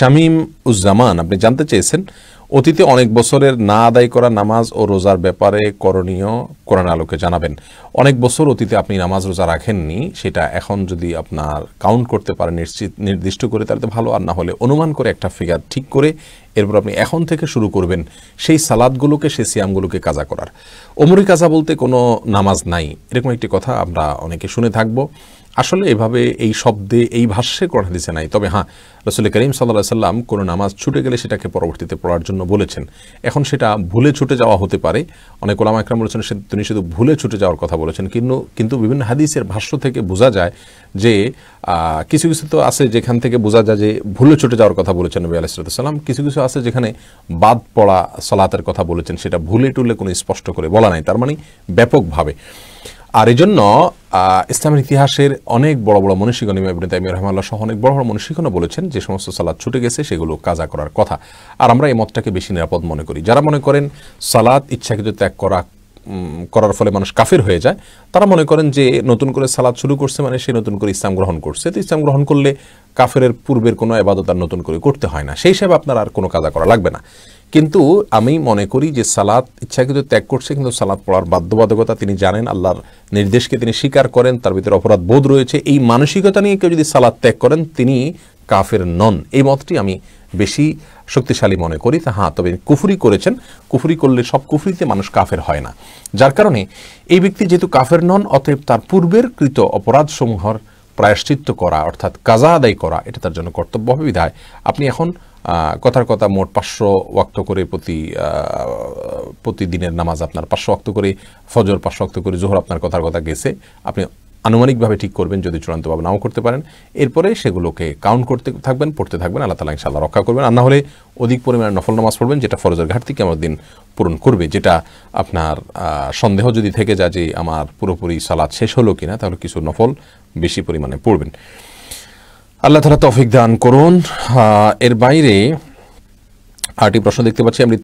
শামীম উজ্জামান আপনি জানতে চেয়েছেন অতীতে অনেক বছরের না আদায় করা নামাজ ও রোজার ব্যাপারে করণীয় কোরআন আলোকে জানাবেন অনেক বছর অতীতে আপনি নামাজ রোজা রাখেননি সেটা এখন যদি আপনার কাউন্ট করতে পারেন নিশ্চিত নির্দিষ্ট করে তাহলে তো ভালো আর না হলে অনুমান করে একটা ফিগার ঠিক করে এরপর আপনি এখন থেকে শুরু করবেন সেই সালাদগুলোকে সেই সিয়ামগুলোকে কাজা করার ওমরি কাজা বলতে কোনো নামাজ নাই এরকম একটি কথা আমরা অনেকে শুনে থাকবো আসলে এভাবে এই শব্দে এই ভাষ্যে কোরআন হাদিসে নাই তবে হ্যাঁ রসুল করিম সাল্লাহ সাল্লাম কোনো নামাজ ছুটে গেলে সেটাকে পরবর্তীতে পড়ার জন্য বলেছেন এখন সেটা ভুলে ছুটে যাওয়া হতে পারে অনেক ওলামা একরাম বলেছেন সে তিনি শুধু ভুলে ছুটে যাওয়ার কথা বলেছেন কিন্তু কিন্তু বিভিন্ন হাদিসের ভাষ্য থেকে বোঝা যায় যে কিছু কিছু তো আছে যেখান থেকে বোঝা যায় যে ভুলে ছুটে যাওয়ার কথা বলেছেন নবী আলাইসালাম কিছু কিছু আছে যেখানে বাদ পড়া সলাতের কথা বলেছেন সেটা ভুলে টুলে কোনো স্পষ্ট করে বলা নাই তার মানে ব্যাপকভাবে আর এজন্য ইসলামের ইতিহাসের অনেক বড় বড় মনীষীগণ ইমাবিন তাইমিয়া রহমাল্লাহ সহ অনেক বড় বড় মনীষীগণও বলেছেন যে সমস্ত সালাদ ছুটে গেছে সেগুলো কাজা করার কথা আর আমরা এই মতটাকে বেশি নিরাপদ মনে করি যারা মনে করেন সালাদ ইচ্ছাকৃত ত্যাগ করা করার ফলে মানুষ কাফের হয়ে যায় তারা মনে করেন যে নতুন করে সালাদ শুরু করছে মানে সে নতুন করে ইসলাম গ্রহণ করছে তো ইসলাম গ্রহণ করলে কাফের পূর্বের কোনো আবাদত আর নতুন করে করতে হয় না সেই হিসাবে আপনার আর কোনো কাজা করা লাগবে না কিন্তু আমি মনে করি যে সালাদ ইচ্ছাকৃত ত্যাগ করছে কিন্তু সালাদ পড়ার বাধ্যবাধকতা তিনি জানেন আল্লাহর নির্দেশকে তিনি স্বীকার করেন তার ভিতরে অপরাধ বোধ রয়েছে এই মানসিকতা নিয়ে কেউ যদি সালাদ ত্যাগ করেন তিনি কাফের নন এই মতটি আমি বেশি শক্তিশালী মনে করি তা হ্যাঁ তবে কুফুরি করেছেন কুফুরি করলে সব কুফুরিতে মানুষ কাফের হয় না যার কারণে এই ব্যক্তি যেহেতু কাফের নন অতএব তার পূর্বের কৃত অপরাধসমূহর প্রায়শ্চিত্ত করা অর্থাৎ কাজা আদায় করা এটা তার জন্য কর্তব্য হবে বিধায় আপনি এখন কথার কথা মোট পাঁচশো ওয়াক্ত করে প্রতি প্রতিদিনের নামাজ আপনার পাঁচশো ওয়াক্ত করে ফজর পাঁচশো ওয়াক্ত করে জোহর আপনার কথার কথা গেছে আপনি আনুমানিকভাবে ঠিক করবেন যদি চূড়ান্তভাবে নাও করতে পারেন এরপরে সেগুলোকে কাউন্ট করতে থাকবেন পড়তে থাকবেন আল্লাহ তালা ইনশাল্লাহ রক্ষা করবেন আর না হলে অধিক পরিমাণে নফল নামাজ পড়বেন যেটা ফরজের ঘাটতিকে আমার দিন পূরণ করবে যেটা আপনার সন্দেহ যদি থেকে যায় যে আমার পুরোপুরি সালাদ শেষ হলো কিনা তাহলে কিছু নফল বেশি পরিমাণে পড়বেন আল্লাহ তালা তফিক দান করুন এর বাইরে আরটি প্রশ্ন দেখতে পাচ্ছি আমি